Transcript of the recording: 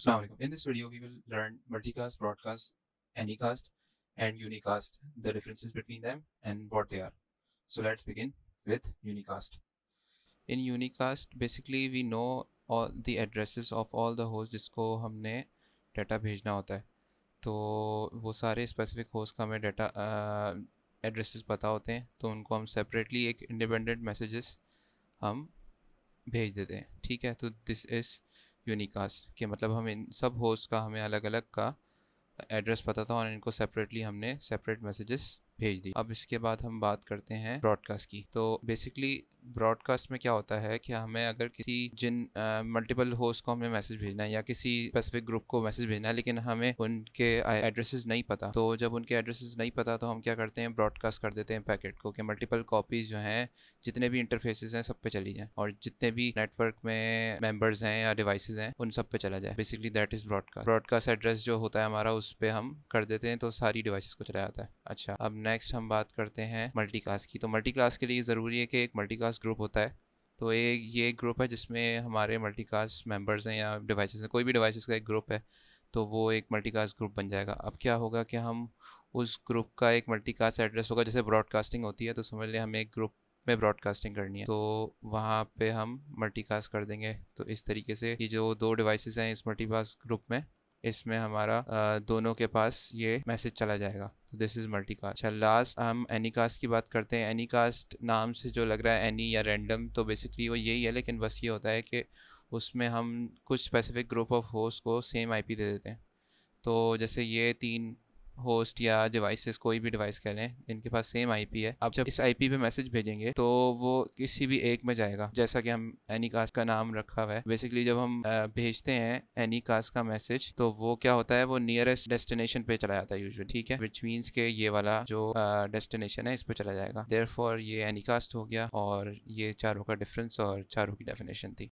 Assalamualaikum. In this video, we will learn multicast, broadcast, anycast, and unicast, the differences between them and what they are. So let's begin with unicast. In unicast, basically we know all the addresses of all the host जिसको हमने data भेजना होता है तो वो सारे specific host का हमें uh, एड्रेसेस पता होते हैं तो उनको हम सेपरेटली एक इंडिपेंडेंट मैसेजेस हम भेज देते हैं ठीक है तो दिस इज़ यूनिकास्ट के मतलब हम इन सब होस्ट का हमें अलग अलग का एड्रेस पता था और इनको सेपरेटली हमने सेपरेट मैसेजेस भेज दी अब इसके बाद हम बात करते हैं ब्रॉडकास्ट की तो बेसिकली ब्रॉडकास्ट में क्या होता है कि हमें अगर किसी जिन मल्टीपल होस्ट को हमें मैसेज भेजना है या किसी स्पेसिफिक ग्रुप को मैसेज भेजना है लेकिन हमें उनके एड्रेसेस नहीं पता तो जब उनके एड्रेसेस नहीं पता तो हम क्या करते हैं ब्रॉडकास्ट कर देते हैं पैकेट को कि मल्टीपल कॉपीज़ जो हैं जितने भी इंटरफेसेस हैं सब पे चली जाएँ और जितने भी नेटवर्क में मेम्बर्स हैं या डिवाइसेज हैं उन सब पे चला जाए basically that is broadcast broadcast address जो होता है हमारा उस पर हम कर देते हैं तो सारी डिवाइसेस को चला जाता है अच्छा अब नेक्स्ट हम बात करते हैं मल्टीकास्ट की तो मल्टीकास्ट के लिए ज़रूरी है कि एक मल्टीकास्ट कास्ट ग्रुप होता है तो ये ये एक ग्रुप है जिसमें हमारे मल्टीकास्ट मेम्बर्स हैं या डिवाइस हैं कोई भी डिवाइस का एक ग्रुप है तो वो एक मल्टीकास्ट ग्रुप बन जाएगा अब क्या होगा कि हम उस ग्रुप का एक मल्टीकास्ट एड्रेस होगा जैसे ब्रॉडकास्टिंग होती है तो समझ लें हमें एक ग्रुप में ब्रॉडकास्टिंग करनी है तो वहाँ पे हम मल्टीकास्ट कर देंगे तो इस तरीके से ये जो दो डिवाइसेस हैं इस मल्टीकास्ट ग्रुप में इसमें हमारा दोनों के पास ये मैसेज चला जाएगा दिस इज़ मल्टी कास्ट अच्छा लास्ट हम एनी कास्ट की बात करते हैं एनी कास्ट नाम से जो लग रहा है एनी या रैंडम तो बेसिकली वो यही है लेकिन बस ये होता है कि उसमें हम कुछ स्पेसिफिक ग्रुप ऑफ होस्ट को सेम आईपी दे देते हैं तो जैसे ये तीन होस्ट या डिवाइसेस कोई भी डिवाइस कह लें इनके पास सेम आईपी है आप जब इस आईपी पे मैसेज भेजेंगे तो वो किसी भी एक में जाएगा जैसा कि हम एनी कास्ट का नाम रखा हुआ है बेसिकली जब हम भेजते हैं एनी कास्ट का मैसेज तो वो क्या होता है वो नियरेस्ट डेस्टिनेशन पे चला जाता है यूजली ठीक है विच मीन्स के ये वाला जो डेस्टिनेशन है इस पर चला जाएगा देर ये एनी कास्ट हो गया और ये चारों का डिफरेंस और चारों की डेफिनेशन थी